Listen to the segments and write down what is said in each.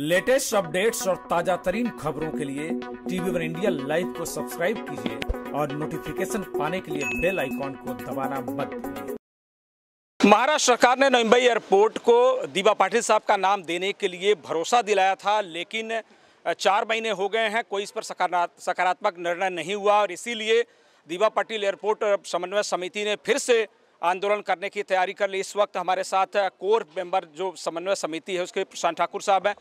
latest updates और ताजा तरीन खबरों के लिए टीवी वन इंडिया लाइव को सब्सक्राइब कीजिए और नोटिफिकेशन पाने के लिए बेल आइकॉन को दबाना मत महाराष्ट्र सरकार ने मुंबई एयरपोर्ट को दीपा पाटिल साहब का नाम देने के लिए भरोसा दिलाया था लेकिन चार महीने हो गए हैं कोई इस पर सकारात्मक निर्णय नहीं हुआ और इसीलिए दीपा पाटिल एयरपोर्ट समन्वय समिति ने फिर से आंदोलन करने की तैयारी कर ली इस वक्त हमारे साथ कोर मेंबर जो समन्वय समिति है उसके प्रशांत ठाकुर साहब हैं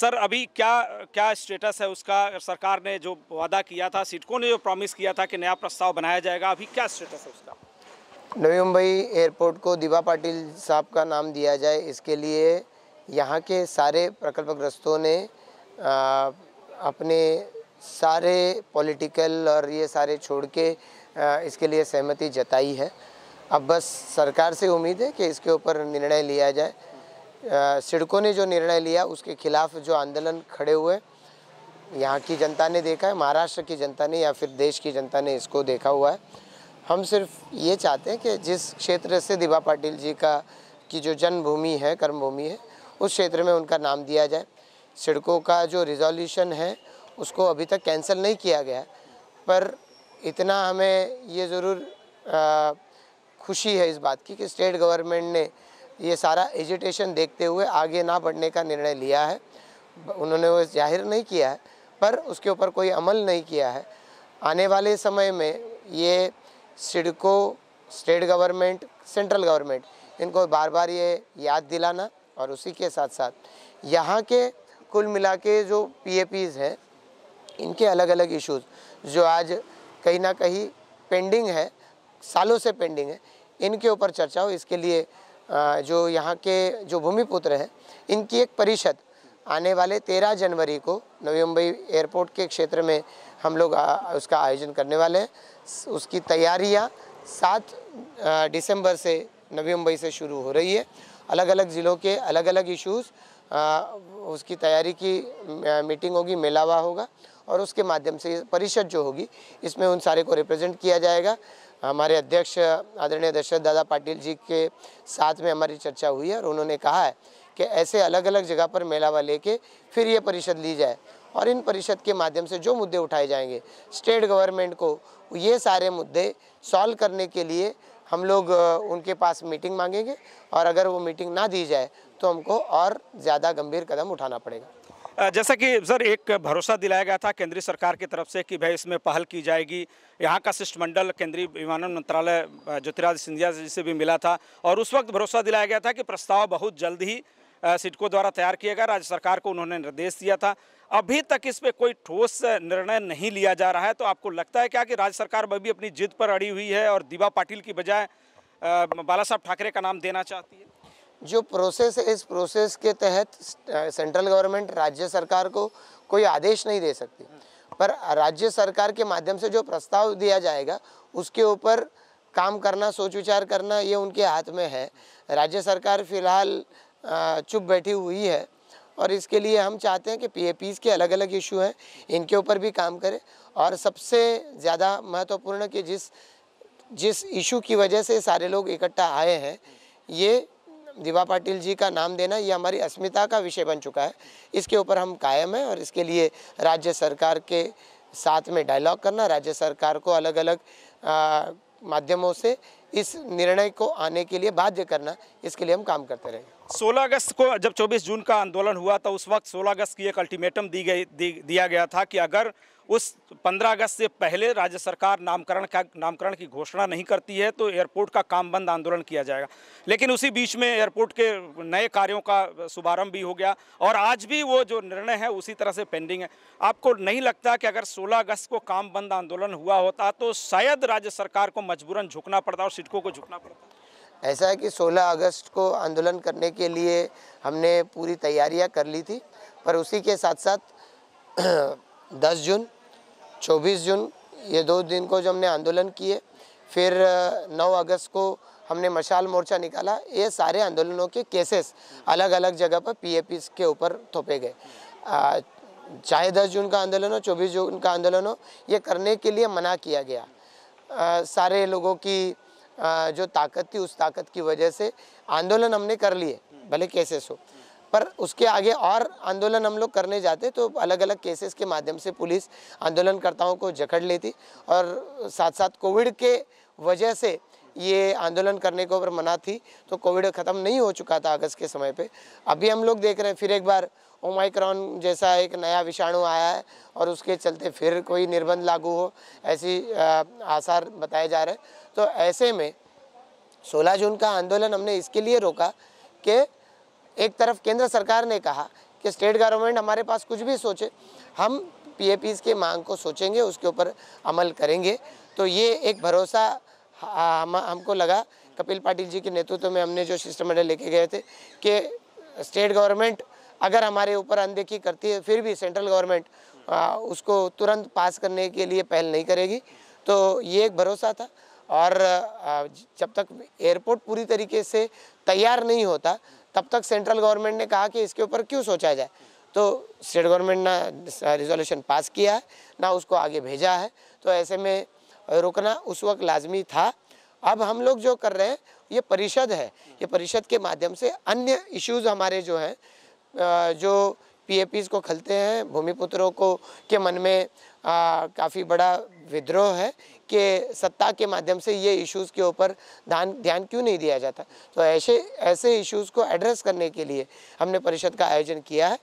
सर अभी क्या क्या स्टेटस है उसका सरकार ने जो वादा किया था सिटको ने जो प्रॉमिस किया था कि नया प्रस्ताव बनाया जाएगा अभी क्या स्टेटस है उसका नवी मुंबई एयरपोर्ट को दिवा पाटिल साहब का नाम दिया जाए इसके लिए यहाँ के सारे प्रकल्पग्रस्तों ने आ, अपने सारे पॉलिटिकल और ये सारे छोड़ के आ, इसके लिए सहमति जताई है अब बस सरकार से उम्मीद है कि इसके ऊपर निर्णय लिया जाए सिड़कों ने जो निर्णय लिया उसके खिलाफ जो आंदोलन खड़े हुए यहाँ की जनता ने देखा है महाराष्ट्र की जनता ने या फिर देश की जनता ने इसको देखा हुआ है हम सिर्फ ये चाहते हैं कि जिस क्षेत्र से दिबा पाटिल जी का की जो जन्मभूमि है कर्मभूमि है उस क्षेत्र में उनका नाम दिया जाए सड़कों का जो रिजोल्यूशन है उसको अभी तक कैंसिल नहीं किया गया पर इतना हमें ये ज़रूर खुशी है इस बात की कि स्टेट गवर्नमेंट ने ये सारा एजिटेशन देखते हुए आगे ना बढ़ने का निर्णय लिया है उन्होंने वो जाहिर नहीं किया है पर उसके ऊपर कोई अमल नहीं किया है आने वाले समय में ये CIDCO state government central government इनको बार बार ये याद दिलाना और उसी के साथ साथ यहाँ के कुल मिला के जो पी हैं इनके अलग अलग इश्यूज़ जो आज कहीं ना कहीं पेंडिंग है सालों से पेंडिंग है इनके ऊपर चर्चा हो इसके लिए जो यहाँ के जो भूमिपुत्र हैं इनकी एक परिषद आने वाले तेरह जनवरी को नवी मुंबई एयरपोर्ट के क्षेत्र में हम लोग उसका आयोजन करने वाले हैं उसकी तैयारियाँ सात दिसंबर से नवी मुंबई से शुरू हो रही है अलग अलग ज़िलों के अलग अलग इश्यूज़ उसकी तैयारी की मीटिंग होगी मेलावा होगा और उसके माध्यम से परिषद जो होगी इसमें उन सारे को रिप्रेजेंट किया जाएगा हमारे अध्यक्ष आदरणीय दशरथ दादा पाटिल जी के साथ में हमारी चर्चा हुई है और उन्होंने कहा है कि ऐसे अलग अलग जगह पर मेलावा लेके फिर ये परिषद ली जाए और इन परिषद के माध्यम से जो मुद्दे उठाए जाएंगे स्टेट गवर्नमेंट को ये सारे मुद्दे सॉल्व करने के लिए हम लोग उनके पास मीटिंग मांगेंगे और अगर वो मीटिंग ना दी जाए तो हमको और ज़्यादा गंभीर कदम उठाना पड़ेगा जैसा कि सर एक भरोसा दिलाया गया था केंद्रीय सरकार की तरफ से कि भाई इसमें पहल की जाएगी यहाँ का शिष्टमंडल केंद्रीय विमानन मंत्रालय ज्योतिराज सिंधिया जी से भी मिला था और उस वक्त भरोसा दिलाया गया था कि प्रस्ताव बहुत जल्द ही सिटको द्वारा तैयार किया गया राज्य सरकार को उन्होंने निर्देश दिया था अभी तक इस पर कोई ठोस निर्णय नहीं लिया जा रहा है तो आपको लगता है क्या कि राज्य सरकार भी अपनी जिद पर अड़ी हुई है और दीवा पाटिल की बजाय बाला साहब ठाकरे का नाम देना चाहती है जो प्रोसेस है इस प्रोसेस के तहत सेंट्रल गवर्नमेंट राज्य सरकार को कोई आदेश नहीं दे सकती पर राज्य सरकार के माध्यम से जो प्रस्ताव दिया जाएगा उसके ऊपर काम करना सोच विचार करना ये उनके हाथ में है राज्य सरकार फिलहाल चुप बैठी हुई है और इसके लिए हम चाहते हैं कि पी के अलग अलग इशू हैं इनके ऊपर भी काम करें और सबसे ज़्यादा महत्वपूर्ण कि जिस जिस इशू की वजह से सारे लोग इकट्ठा आए हैं ये दिवा पाटिल जी का नाम देना ये हमारी अस्मिता का विषय बन चुका है इसके ऊपर हम कायम हैं और इसके लिए राज्य सरकार के साथ में डायलॉग करना राज्य सरकार को अलग अलग माध्यमों से इस निर्णय को आने के लिए बाध्य करना इसके लिए हम काम करते रहेंगे 16 अगस्त को जब 24 जून का आंदोलन हुआ तो उस वक्त 16 अगस्त की एक अल्टीमेटम दी गई दिया गया था कि अगर उस 15 अगस्त से पहले राज्य सरकार नामकरण का नामकरण की घोषणा नहीं करती है तो एयरपोर्ट का काम बंद आंदोलन किया जाएगा लेकिन उसी बीच में एयरपोर्ट के नए कार्यों का शुभारंभ भी हो गया और आज भी वो जो निर्णय है उसी तरह से पेंडिंग है आपको नहीं लगता कि अगर 16 अगस्त को काम बंद आंदोलन हुआ होता तो शायद राज्य सरकार को मजबूरन झुकना पड़ता और सिटकों को झुकना पड़ता ऐसा है कि 16 अगस्त को आंदोलन करने के लिए हमने पूरी तैयारियां कर ली थी पर उसी के साथ साथ 10 जून 24 जून ये दो दिन को जो हमने आंदोलन किए फिर 9 अगस्त को हमने मशाल मोर्चा निकाला ये सारे आंदोलनों के केसेस अलग अलग जगह पर पी के ऊपर थोपे गए चाहे 10 जून का आंदोलन हो चौबीस जून का आंदोलन हो ये करने के लिए मना किया गया आ, सारे लोगों की जो ताकत थी उस ताकत की वजह से आंदोलन हमने कर लिए भले केसेस हो पर उसके आगे और आंदोलन हम लोग करने जाते तो अलग अलग केसेस के माध्यम से पुलिस आंदोलनकर्ताओं को जकड़ लेती और साथ साथ कोविड के वजह से ये आंदोलन करने के ऊपर मना थी तो कोविड ख़त्म नहीं हो चुका था अगस्त के समय पे अभी हम लोग देख रहे हैं फिर एक बार ओमाइक्रॉन जैसा एक नया विषाणु आया है और उसके चलते फिर कोई निर्बंध लागू हो ऐसी आसार बताए जा रहे हैं तो ऐसे में सोलह जून का आंदोलन हमने इसके लिए रोका कि एक तरफ केंद्र सरकार ने कहा कि स्टेट गवर्नमेंट हमारे पास कुछ भी सोचे हम पी के मांग को सोचेंगे उसके ऊपर अमल करेंगे तो ये एक भरोसा हाँ, हम हमको लगा कपिल पाटिल जी के नेतृत्व में हमने जो शिष्टमंडल लेके गए थे कि स्टेट गवर्नमेंट अगर हमारे ऊपर अनदेखी करती है फिर भी सेंट्रल गवर्नमेंट उसको तुरंत पास करने के लिए पहल नहीं करेगी तो ये एक भरोसा था और जब तक एयरपोर्ट पूरी तरीके से तैयार नहीं होता तब तक सेंट्रल गवर्नमेंट ने कहा कि इसके ऊपर क्यों सोचा जाए तो स्टेट गवर्नमेंट ना रिजोल्यूशन पास किया है ना उसको आगे भेजा है तो ऐसे में रोकना उस वक्त लाजमी था अब हम लोग जो कर रहे हैं ये परिषद है ये परिषद के माध्यम से अन्य इश्यूज़ हमारे जो हैं जो पी को खलते हैं भूमिपुत्रों को के मन में काफ़ी बड़ा विद्रोह है कि सत्ता के माध्यम से ये इश्यूज़ के ऊपर ध्यान ध्यान क्यों नहीं दिया जाता तो ऐसे ऐसे इश्यूज़ को एड्रेस करने के लिए हमने परिषद का आयोजन किया है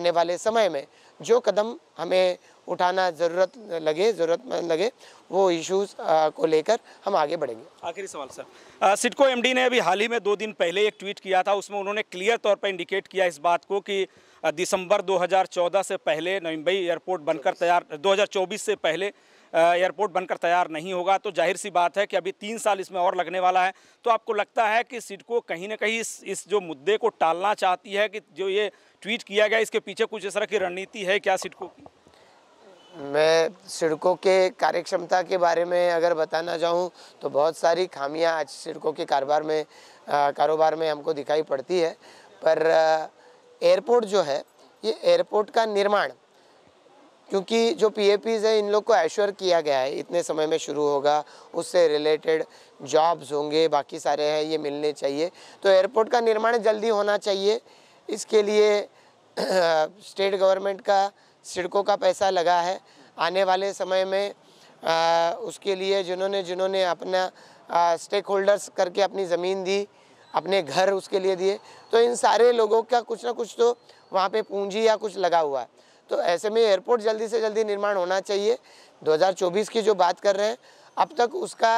आने वाले समय में जो कदम हमें उठाना ज़रूरत लगे ज़रूरतमंद लगे वो इश्यूज को लेकर हम आगे बढ़ेंगे आखिरी सवाल सर सिटको एमडी ने अभी हाल ही में दो दिन पहले एक ट्वीट किया था उसमें उन्होंने क्लियर तौर पर इंडिकेट किया इस बात को कि दिसंबर 2014 से पहले मुंबई एयरपोर्ट बनकर तैयार 2024 से पहले एयरपोर्ट बनकर तैयार नहीं होगा तो जाहिर सी बात है कि अभी तीन साल इसमें और लगने वाला है तो आपको लगता है कि सिडको कहीं ना कहीं इस इस जो मुद्दे को टालना चाहती है कि जो ये ट्वीट किया गया इसके पीछे कुछ इस तरह की रणनीति है क्या सिडको की मैं सड़कों के कार्यक्षमता के बारे में अगर बताना चाहूँ तो बहुत सारी खामियाँ आज सड़कों के कारोबार में कारोबार में हमको दिखाई पड़ती है पर एयरपोर्ट जो है ये एयरपोर्ट का निर्माण क्योंकि जो पी ए पीज़ है इन लोग को एश्योर किया गया है इतने समय में शुरू होगा उससे रिलेटेड जॉब्स होंगे बाकी सारे हैं ये मिलने चाहिए तो एयरपोर्ट का निर्माण जल्दी होना चाहिए इसके लिए स्टेट गवर्नमेंट का सड़कों का पैसा लगा है आने वाले समय में आ, उसके लिए जिन्होंने जिन्होंने अपना स्टेक होल्डर्स करके अपनी ज़मीन दी अपने घर उसके लिए दिए तो इन सारे लोगों का कुछ ना कुछ तो वहाँ पे पूंजी या कुछ लगा हुआ है तो ऐसे में एयरपोर्ट जल्दी से जल्दी निर्माण होना चाहिए 2024 की जो बात कर रहे हैं अब तक उसका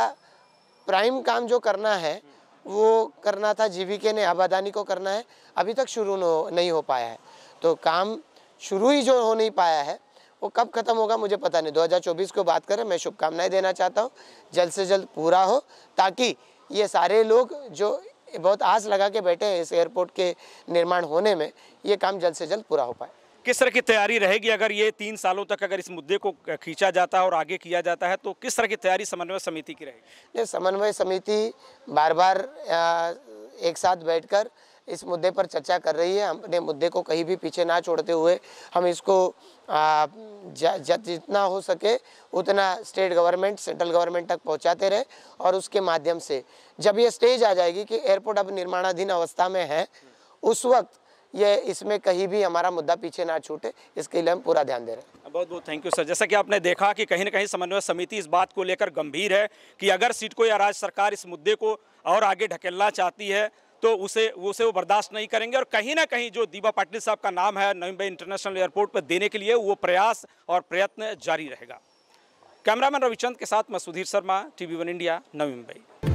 प्राइम काम जो करना है वो करना था जीवीके ने आबादानी को करना है अभी तक शुरू नहीं हो पाया है तो काम शुरू ही जो हो नहीं पाया है वो कब खत्म होगा मुझे पता नहीं 2024 को बात करें मैं शुभकामनाएं देना चाहता हूँ जल्द से जल्द पूरा हो ताकि ये सारे लोग जो बहुत आस लगा के बैठे हैं इस एयरपोर्ट के निर्माण होने में ये काम जल्द से जल्द पूरा हो पाए किस तरह की तैयारी रहेगी अगर ये तीन सालों तक अगर इस मुद्दे को खींचा जाता है और आगे किया जाता है तो किस तरह की तैयारी समन्वय समिति की रहेगी नहीं समन्वय समिति बार बार एक साथ बैठकर इस मुद्दे पर चर्चा कर रही है अपने मुद्दे को कहीं भी पीछे ना छोड़ते हुए हम इसको जितना हो सके उतना स्टेट गवर्नमेंट सेंट्रल गवर्नमेंट तक पहुंचाते रहे और उसके माध्यम से जब ये स्टेज आ जाएगी कि एयरपोर्ट अब निर्माणाधीन अवस्था में है उस वक्त ये इसमें कहीं भी हमारा मुद्दा पीछे ना छूटे इसके लिए हम पूरा ध्यान दे रहे हैं बहुत बहुत थैंक यू सर जैसा कि आपने देखा कि कहीं ना कहीं समन्वय समिति इस बात को लेकर गंभीर है कि अगर सीट को या राज्य सरकार इस मुद्दे को और आगे ढकेलना चाहती है तो उसे उसे वो बर्दाश्त नहीं करेंगे और कहीं ना कहीं जो दीपा पाटिल साहब का नाम है नवी मुंबई इंटरनेशनल एयरपोर्ट पर देने के लिए वो प्रयास और प्रयत्न जारी रहेगा कैमरामैन रविचंद के साथ मैं Sudhir Sharma TV one India Navi Mumbai